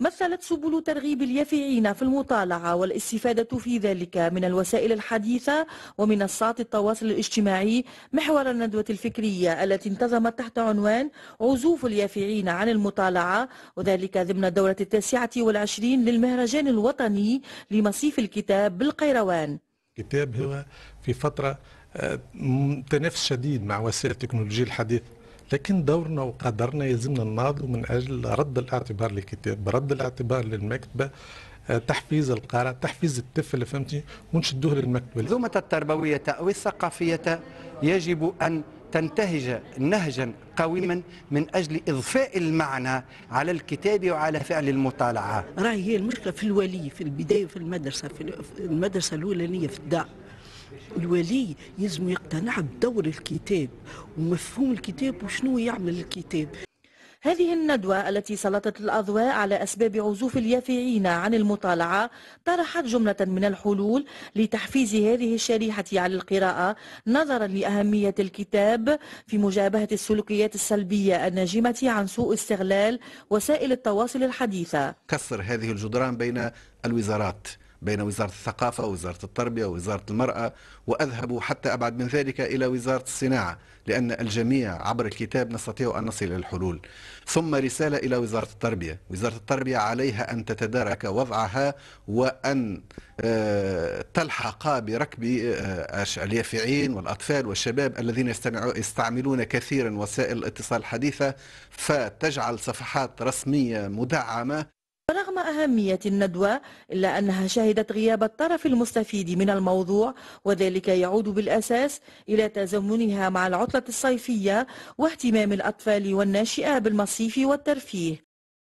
مثلت سبل ترغيب اليافعين في المطالعة والاستفادة في ذلك من الوسائل الحديثة ومنصات التواصل الاجتماعي محور الندوة الفكرية التي انتظمت تحت عنوان عزوف اليافعين عن المطالعة وذلك ضمن الدورة التاسعة والعشرين للمهرجان الوطني لمصيف الكتاب بالقيروان الكتاب هو في فترة آه، تنافس شديد مع وسائل التكنولوجيا الحديثة لكن دورنا وقدرنا يلزمنا نناضل من اجل رد الاعتبار للكتاب رد الاعتبار للمكتبه آه، تحفيز القارئ تحفيز الطفل فهمتي ونشدوه للمكتبه المنظومه التربويه او الثقافيه يجب ان تنتهج نهجا قويما من اجل اضفاء المعنى على الكتاب وعلى فعل المطالعه راهي هي المشكله في الولي في البدايه في المدرسه في المدرسه الاولانيه في الدار الولي يلزم يقتنع بدور الكتاب ومفهوم الكتاب وشنو يعمل الكتاب هذه الندوة التي سلطت الأضواء على أسباب عزوف اليافعين عن المطالعة طرحت جملة من الحلول لتحفيز هذه الشريحة على القراءة نظرا لأهمية الكتاب في مجابهة السلوكيات السلبية الناجمة عن سوء استغلال وسائل التواصل الحديثة كسر هذه الجدران بين الوزارات بين وزارة الثقافة ووزارة التربية ووزارة المرأة وأذهب حتى أبعد من ذلك إلى وزارة الصناعة لأن الجميع عبر الكتاب نستطيع أن نصل إلى الحلول ثم رسالة إلى وزارة التربية وزارة التربية عليها أن تتدارك وضعها وأن آه، تلحق بركب آه، اليافعين والأطفال والشباب الذين يستعملون كثيرا وسائل الاتصال الحديثة فتجعل صفحات رسمية مدعمة رغم أهمية الندوة إلا أنها شهدت غياب الطرف المستفيد من الموضوع وذلك يعود بالأساس إلى تزامنها مع العطلة الصيفية واهتمام الأطفال والناشئة بالمصيف والترفيه